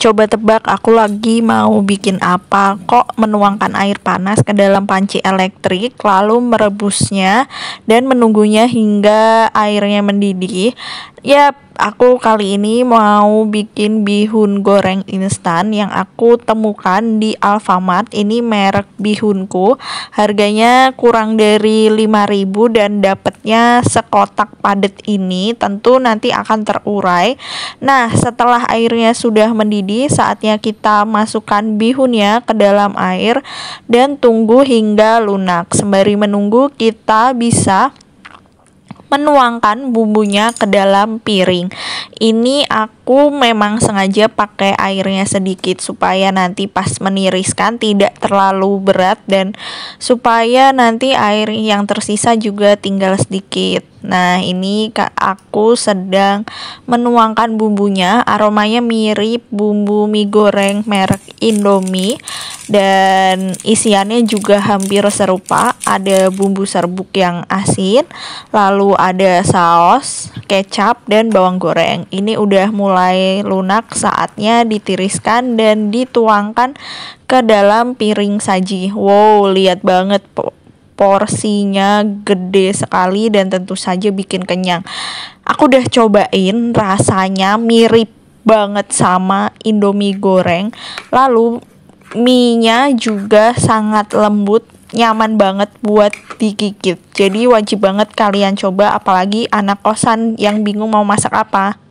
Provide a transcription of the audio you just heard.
Coba tebak aku lagi mau bikin apa? Kok menuangkan air panas ke dalam panci elektrik lalu merebusnya dan menunggunya hingga airnya mendidih? Yap, aku kali ini mau bikin bihun goreng instan yang aku temukan di Alfamart. Ini merek bihunku. Harganya kurang dari 5000 dan dapatnya sekotak padat ini tentu nanti akan terurai. Nah, setelah airnya sudah mendidih, saatnya kita masukkan bihunnya ke dalam air dan tunggu hingga lunak. Sembari menunggu, kita bisa menuangkan bumbunya ke dalam piring. Ini aku memang sengaja pakai airnya sedikit supaya nanti pas meniriskan tidak terlalu berat dan supaya nanti air yang tersisa juga tinggal sedikit. Nah, ini aku sedang menuangkan bumbunya, aromanya mirip bumbu mie goreng merek Indomie dan isiannya juga hampir serupa ada bumbu serbuk yang asin lalu ada saus kecap dan bawang goreng ini udah mulai lunak saatnya ditiriskan dan dituangkan ke dalam piring saji wow lihat banget porsinya gede sekali dan tentu saja bikin kenyang aku udah cobain rasanya mirip banget sama indomie goreng lalu mie-nya juga sangat lembut nyaman banget buat digigit. Jadi wajib banget kalian coba apalagi anak kosan yang bingung mau masak apa.